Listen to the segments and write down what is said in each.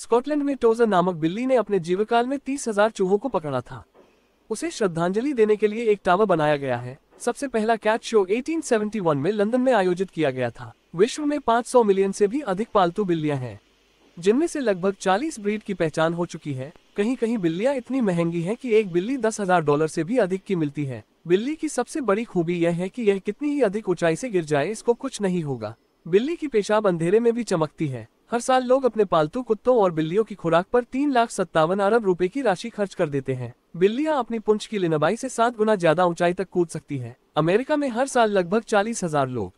Scotland में trouser नामक बिल्ली ने अपने जीवकाल में तीस हजार चूहों को पकड़ा था उसे श्रद्धांजलि देने के लिए एक टावर बनाया गया है सबसे पहला कैच शो 1871 में लंदन में आयोजित किया गया था विश्व में 500 मिलियन से भी अधिक पालतू बिल्लियां हैं जिनमें से लगभग 40 ब्रीड की पहचान हो चुकी है कहीं कहीं बिल्लियां इतनी महंगी हैं कि एक बिल्ली दस हजार डॉलर से भी अधिक की मिलती है बिल्ली की सबसे बड़ी खूबी यह है कि यह कितनी ही अधिक ऊंचाई से गिर जाए इसको कुछ नहीं होगा बिल्ली की पेशाब अंधेरे में भी चमकती है हर साल लोग अपने पालतू कुत्तों और बिल्लियों की खुराक पर तीन लाख सत्तावन अरब रुपए की राशि खर्च कर देते हैं बिल्लियां अपनी पुंछ की लिनबाई से सात गुना ज्यादा ऊंचाई तक कूद सकती हैं। अमेरिका में हर साल लगभग चालीस हजार लोग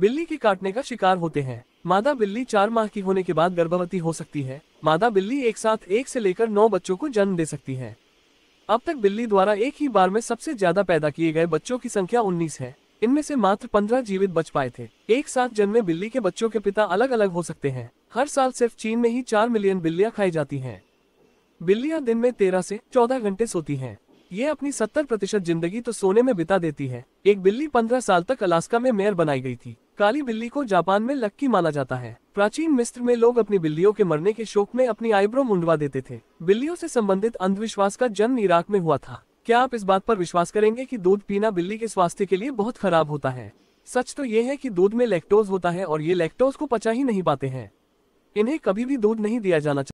बिल्ली के काटने का शिकार होते हैं मादा बिल्ली चार माह की होने के बाद गर्भवती हो सकती है मादा बिल्ली एक साथ एक से लेकर नौ बच्चों को जन्म दे सकती है अब तक बिल्ली द्वारा एक ही बार में सबसे ज्यादा पैदा किए गए बच्चों की संख्या उन्नीस है इनमें से मात्र पंद्रह जीवित बच पाए थे एक साथ जन्मे बिल्ली के बच्चों के पिता अलग अलग हो सकते हैं हर साल सिर्फ चीन में ही चार मिलियन बिल्लियां खाई जाती हैं बिल्लियां दिन में तेरह से चौदह घंटे सोती हैं ये अपनी सत्तर प्रतिशत जिंदगी तो सोने में बिता देती है एक बिल्ली पंद्रह साल तक अलास्का में मेयर बनाई गई थी काली बिल्ली को जापान में लक्की माना जाता है प्राचीन मिस्र में लोग अपनी बिल्लियों के मरने के शोक में अपनी आईब्रो मुंडवा देते थे बिल्लियों से संबंधित अंधविश्वास का जन्म इराक में हुआ था क्या आप इस बात पर विश्वास करेंगे कि दूध पीना बिल्ली के स्वास्थ्य के लिए बहुत खराब होता है सच तो ये है कि दूध में लैक्टोज होता है और ये लैक्टोज को पचा ही नहीं पाते हैं इन्हें कभी भी दूध नहीं दिया जाना चाहिए